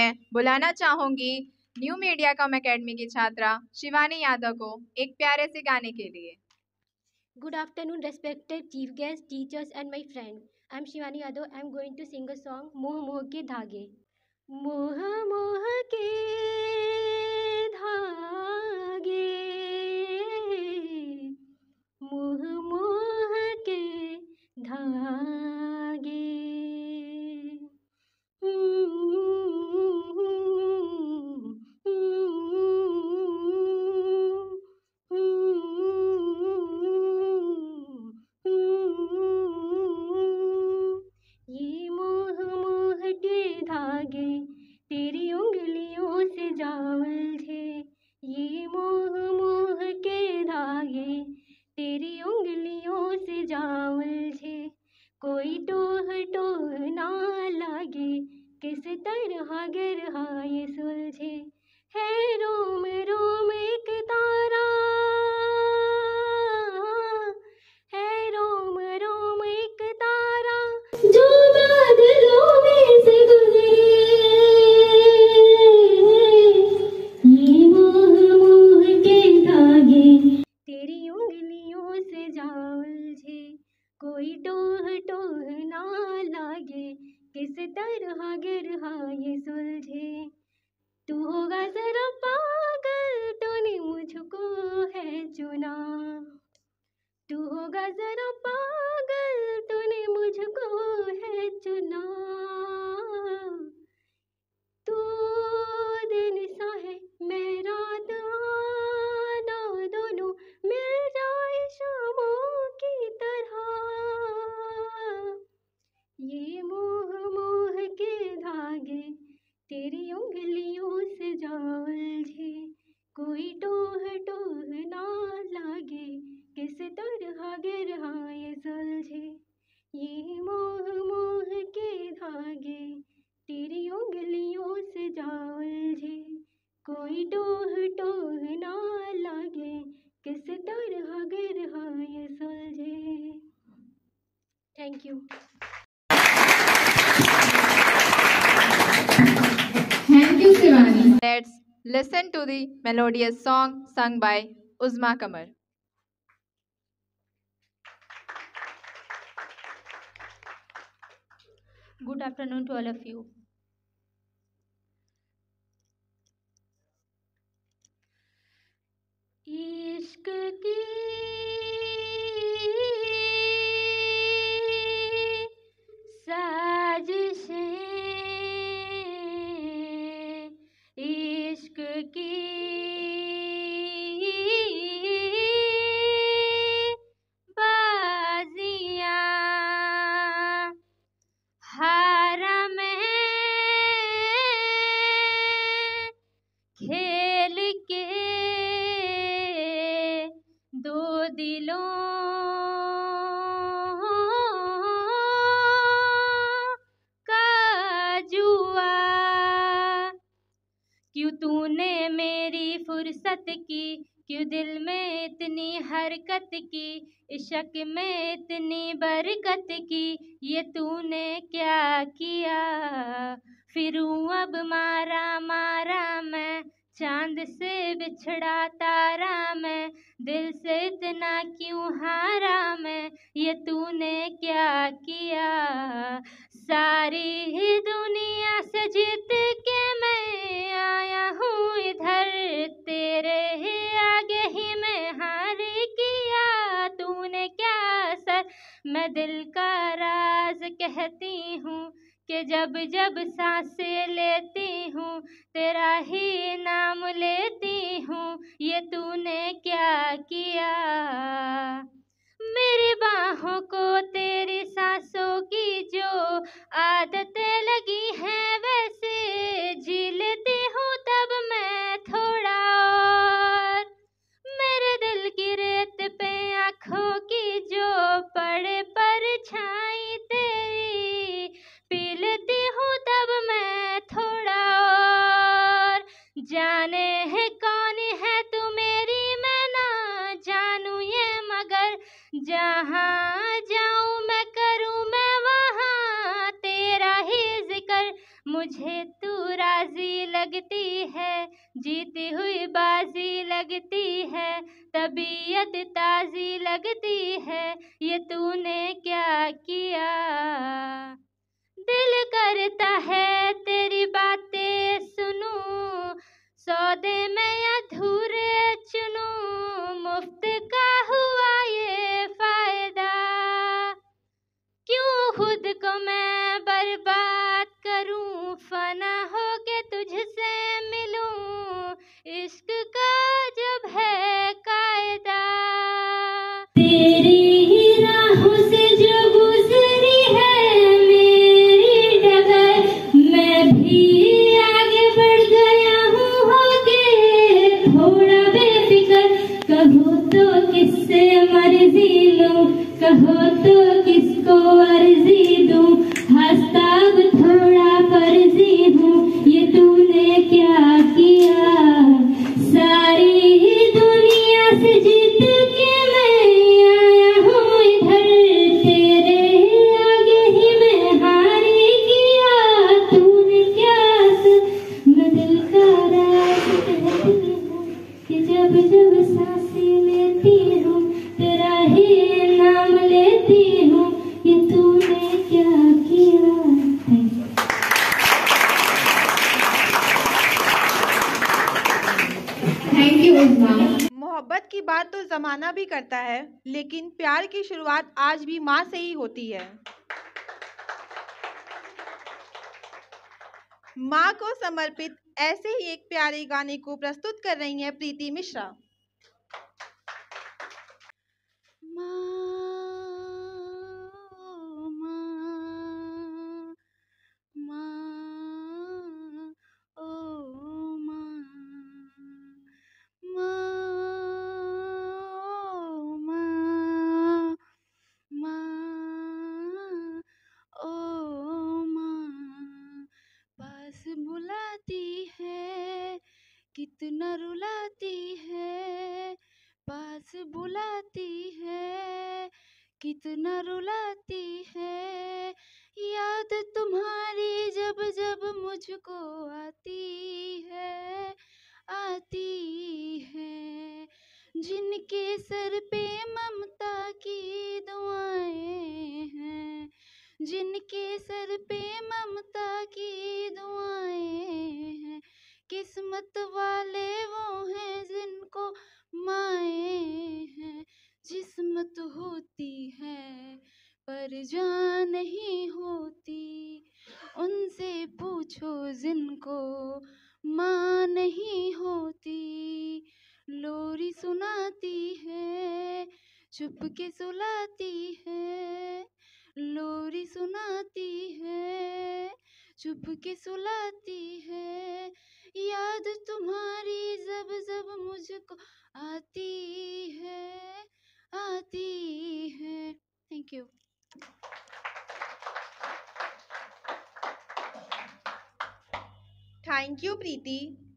मैं बुलाना चाहूंगी न्यू मीडिया कॉम अकेडमी की छात्रा शिवानी यादव को एक प्यारे से गाने के लिए good afternoon respected chief guest teachers and my friend I am Shivani Yadav I am going to sing a song मोह मोह के धागे मोह मोह के धागे मोह मोह के धागे चुना तू होगा जरा पागल तूने मुझको है चुना धागे रहा सुलझे ये मोह मोह के धागे तेरी उंगलियों से जा उलझे कोई टोह टोह ना लागे किस तरह गिर ये सुलझे thank you thank you let's listen to the melodious song sung by Kamar good afternoon to all of you क्यों तूने मेरी फुर्सत की क्यों दिल में इतनी हरकत की इश्क में इतनी बरकत की ये तूने क्या किया फिर अब मारा मारा मैं चांद से बिछड़ा तारा मैं दिल से इतना क्यों हारा मैं ये तूने क्या किया सारी ही दुनिया से जीत के मैं मैं दिल का राज कहती हूँ कि जब जब सांसें लेती हूँ तेरा ही नाम लेती हूँ ये तूने क्या किया मेरी बाहों को तेरी सांसों की जो आदतें लगी हैं वैसे जी लेती पर जहाँ जाऊँ मैं करूँ मैं वहाँ तेरा ही जिक्र मुझे तू राजी लगती है जीती हुई बाजी लगती है तबीयत ताजी लगती है ये तूने क्या किया दिल करता है तेरी बातें सुनूं सौदे में अधूरे चुनूं मुफ्त का हुआ तो किसको अर्जी दू हस्ताब थोड़ा फर्जी हूँ ये तूने क्या किया सारी ही दुनिया से बात तो ज़माना भी करता है लेकिन प्यार की शुरुआत आज भी माँ से ही होती है माँ को समर्पित ऐसे ही एक प्यारे गाने को प्रस्तुत कर रही हैं प्रीति मिश्रा रुलाती है कितना रुलाती है पास बुलाती है कितना रुलाती है याद तुम्हारी जब जब मुझको आती है को माँ नहीं होती लोरी सुनाती है छुप के सुलाती है लोरी सुनाती है चुप के सुलाती है याद तुम्हारी जब जब मुझको आती है आती है thank you Thank you, Preeti.